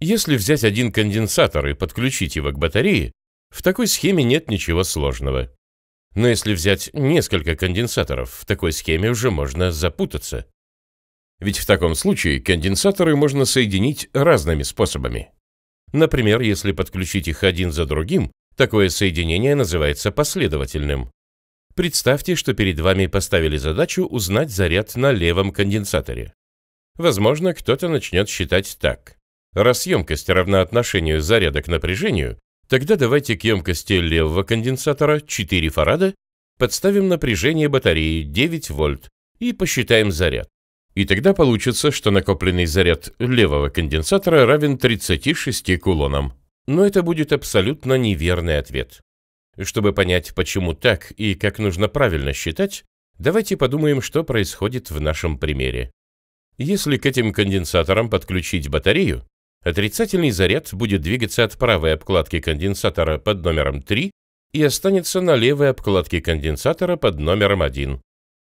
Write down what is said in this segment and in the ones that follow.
Если взять один конденсатор и подключить его к батарее, в такой схеме нет ничего сложного. Но если взять несколько конденсаторов, в такой схеме уже можно запутаться. Ведь в таком случае конденсаторы можно соединить разными способами. Например, если подключить их один за другим, такое соединение называется последовательным. Представьте, что перед вами поставили задачу узнать заряд на левом конденсаторе. Возможно, кто-то начнет считать так. Раз емкость равна отношению заряда к напряжению, тогда давайте к емкости левого конденсатора 4 фарада подставим напряжение батареи 9 вольт и посчитаем заряд. И тогда получится, что накопленный заряд левого конденсатора равен 36 кулонам. Но это будет абсолютно неверный ответ. Чтобы понять, почему так и как нужно правильно считать, давайте подумаем, что происходит в нашем примере. Если к этим конденсаторам подключить батарею, Отрицательный заряд будет двигаться от правой обкладки конденсатора под номером 3 и останется на левой обкладке конденсатора под номером 1.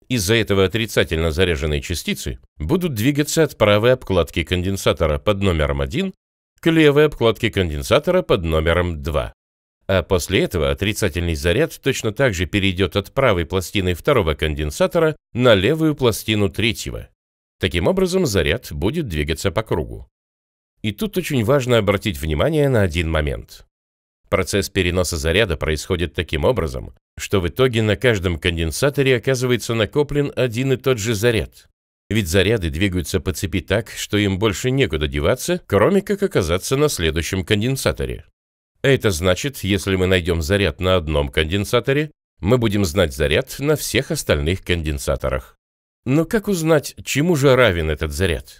Из-за этого отрицательно заряженные частицы будут двигаться от правой обкладки конденсатора под номером 1 к левой обкладке конденсатора под номером 2. А после этого отрицательный заряд точно так же перейдет от правой пластины второго конденсатора на левую пластину третьего. Таким образом, заряд будет двигаться по кругу. И тут очень важно обратить внимание на один момент. Процесс переноса заряда происходит таким образом, что в итоге на каждом конденсаторе оказывается накоплен один и тот же заряд. Ведь заряды двигаются по цепи так, что им больше некуда деваться, кроме как оказаться на следующем конденсаторе. Это значит, если мы найдем заряд на одном конденсаторе, мы будем знать заряд на всех остальных конденсаторах. Но как узнать, чему же равен этот заряд?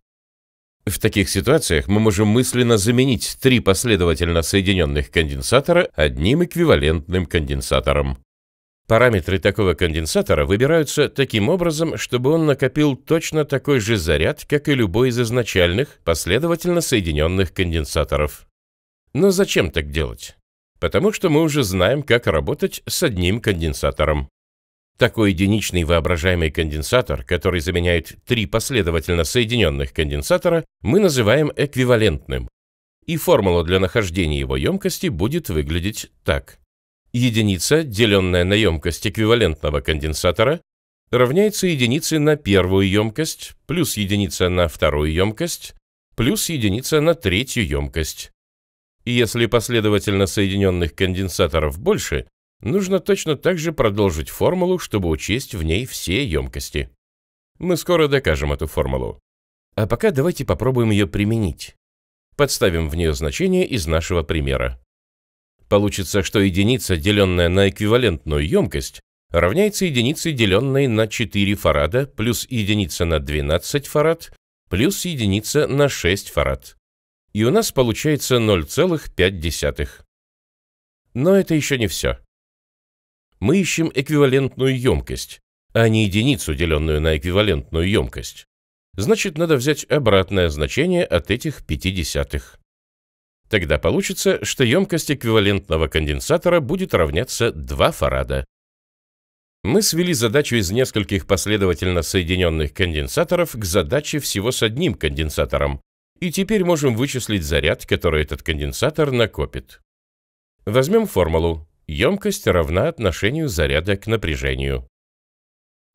В таких ситуациях мы можем мысленно заменить три последовательно соединенных конденсатора одним эквивалентным конденсатором. Параметры такого конденсатора выбираются таким образом, чтобы он накопил точно такой же заряд, как и любой из изначальных, последовательно соединенных конденсаторов. Но зачем так делать? Потому что мы уже знаем, как работать с одним конденсатором. Такой единичный воображаемый конденсатор, который заменяет три последовательно соединенных конденсатора, мы называем эквивалентным. И формула для нахождения его емкости будет выглядеть так. Единица, деленная на емкость эквивалентного конденсатора, равняется единице на первую емкость, плюс единица на вторую емкость, плюс единица на третью емкость. если последовательно соединенных конденсаторов больше, Нужно точно так же продолжить формулу, чтобы учесть в ней все емкости. Мы скоро докажем эту формулу. А пока давайте попробуем ее применить. Подставим в нее значение из нашего примера. Получится, что единица, деленная на эквивалентную емкость, равняется единице, деленной на 4 фарада, плюс единица на 12 фарад, плюс единица на 6 фарад. И у нас получается 0,5. Но это еще не все мы ищем эквивалентную емкость, а не единицу, деленную на эквивалентную емкость. Значит, надо взять обратное значение от этих пяти десятых. Тогда получится, что емкость эквивалентного конденсатора будет равняться 2 фарада. Мы свели задачу из нескольких последовательно соединенных конденсаторов к задаче всего с одним конденсатором, и теперь можем вычислить заряд, который этот конденсатор накопит. Возьмем формулу Емкость равна отношению заряда к напряжению.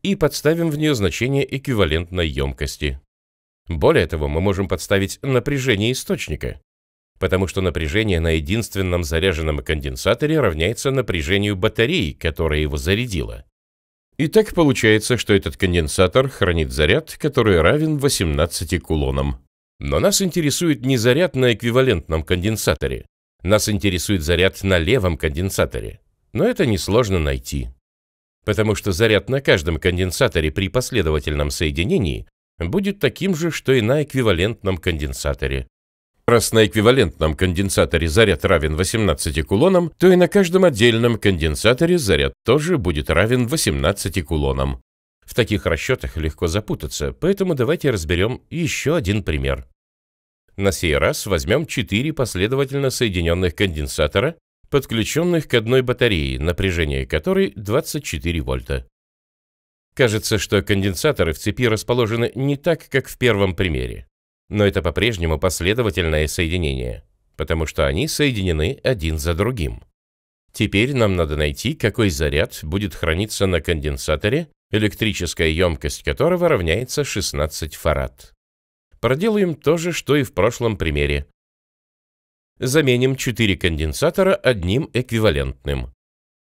И подставим в нее значение эквивалентной емкости. Более того, мы можем подставить напряжение источника, потому что напряжение на единственном заряженном конденсаторе равняется напряжению батареи, которая его зарядила. И так получается, что этот конденсатор хранит заряд, который равен 18 кулонам. Но нас интересует не заряд на эквивалентном конденсаторе, нас интересует заряд на левом конденсаторе, но это несложно найти, потому что заряд на каждом конденсаторе при последовательном соединении будет таким же, что и на эквивалентном конденсаторе. Раз на эквивалентном конденсаторе заряд равен 18 кулонам, то и на каждом отдельном конденсаторе заряд тоже будет равен 18 кулонам. В таких расчетах легко запутаться, поэтому давайте разберем еще один пример. На сей раз возьмем 4 последовательно соединенных конденсатора, подключенных к одной батарее, напряжение которой 24 вольта. Кажется, что конденсаторы в цепи расположены не так, как в первом примере. Но это по-прежнему последовательное соединение, потому что они соединены один за другим. Теперь нам надо найти, какой заряд будет храниться на конденсаторе, электрическая емкость которого равняется 16 фарад. Проделаем то же, что и в прошлом примере. Заменим 4 конденсатора одним эквивалентным.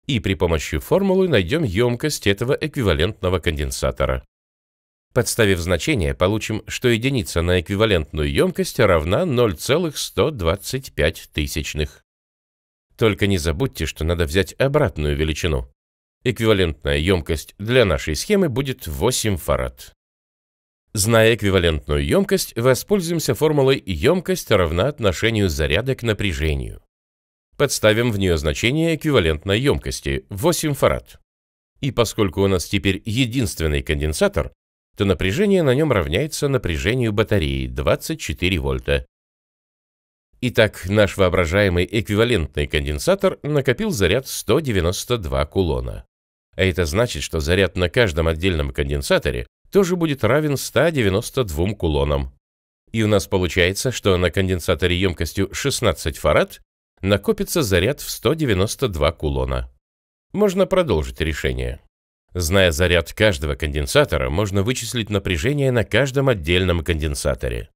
И при помощи формулы найдем емкость этого эквивалентного конденсатора. Подставив значение, получим, что единица на эквивалентную емкость равна 0,125. тысячных. Только не забудьте, что надо взять обратную величину. Эквивалентная емкость для нашей схемы будет 8 фарад. Зная эквивалентную емкость, воспользуемся формулой «емкость равна отношению заряда к напряжению». Подставим в нее значение эквивалентной емкости – 8 фарад. И поскольку у нас теперь единственный конденсатор, то напряжение на нем равняется напряжению батареи 24 вольта. Итак, наш воображаемый эквивалентный конденсатор накопил заряд 192 кулона. А это значит, что заряд на каждом отдельном конденсаторе тоже будет равен 192 кулонам. И у нас получается, что на конденсаторе емкостью 16 фарад накопится заряд в 192 кулона. Можно продолжить решение. Зная заряд каждого конденсатора, можно вычислить напряжение на каждом отдельном конденсаторе.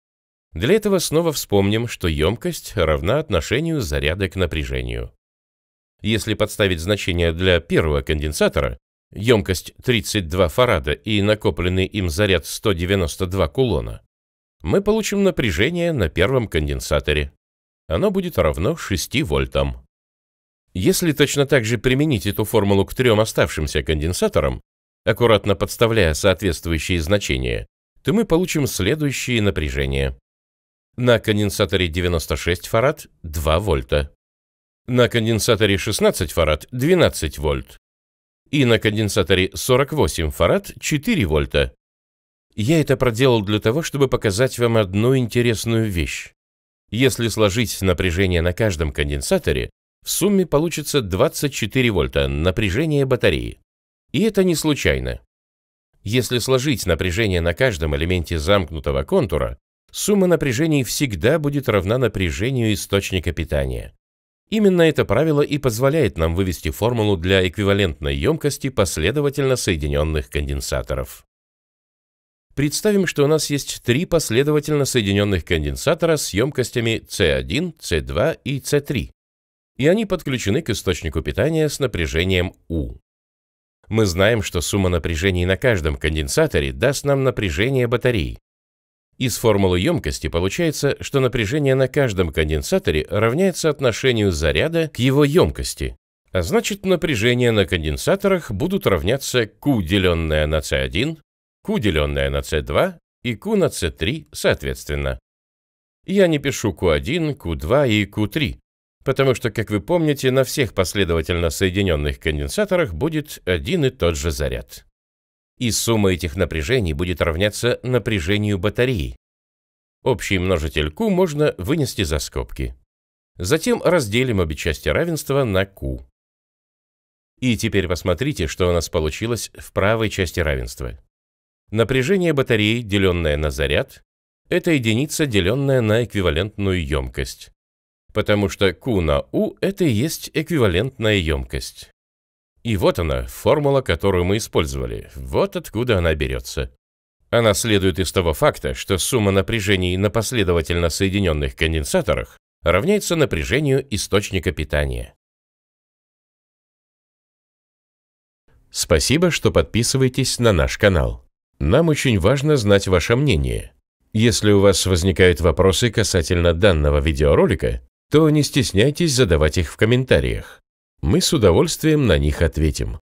Для этого снова вспомним, что емкость равна отношению заряда к напряжению. Если подставить значение для первого конденсатора, емкость 32 фарада и накопленный им заряд 192 кулона, мы получим напряжение на первом конденсаторе. Оно будет равно 6 вольтам. Если точно так же применить эту формулу к трем оставшимся конденсаторам, аккуратно подставляя соответствующие значения, то мы получим следующие напряжения. На конденсаторе 96 фарад – 2 вольта. На конденсаторе 16 фарад – 12 вольт и на конденсаторе 48 фарад 4 вольта. Я это проделал для того, чтобы показать вам одну интересную вещь. Если сложить напряжение на каждом конденсаторе, в сумме получится 24 вольта напряжение батареи. И это не случайно. Если сложить напряжение на каждом элементе замкнутого контура, сумма напряжений всегда будет равна напряжению источника питания. Именно это правило и позволяет нам вывести формулу для эквивалентной емкости последовательно соединенных конденсаторов. Представим, что у нас есть три последовательно соединенных конденсатора с емкостями C1, C2 и C3, и они подключены к источнику питания с напряжением U. Мы знаем, что сумма напряжений на каждом конденсаторе даст нам напряжение батареи, из формулы емкости получается, что напряжение на каждом конденсаторе равняется отношению заряда к его емкости. А значит, напряжения на конденсаторах будут равняться Q, деленное на C1, Q, деленное на C2 и Q на C3 соответственно. Я не пишу Q1, Q2 и Q3, потому что, как вы помните, на всех последовательно соединенных конденсаторах будет один и тот же заряд и сумма этих напряжений будет равняться напряжению батареи. Общий множитель Q можно вынести за скобки. Затем разделим обе части равенства на Q. И теперь посмотрите, что у нас получилось в правой части равенства. Напряжение батареи, деленное на заряд, это единица, деленная на эквивалентную емкость. Потому что Q на U – это и есть эквивалентная емкость. И вот она, формула, которую мы использовали. Вот откуда она берется. Она следует из того факта, что сумма напряжений на последовательно соединенных конденсаторах равняется напряжению источника питания. Спасибо, что подписываетесь на наш канал. Нам очень важно знать ваше мнение. Если у вас возникают вопросы касательно данного видеоролика, то не стесняйтесь задавать их в комментариях. Мы с удовольствием на них ответим.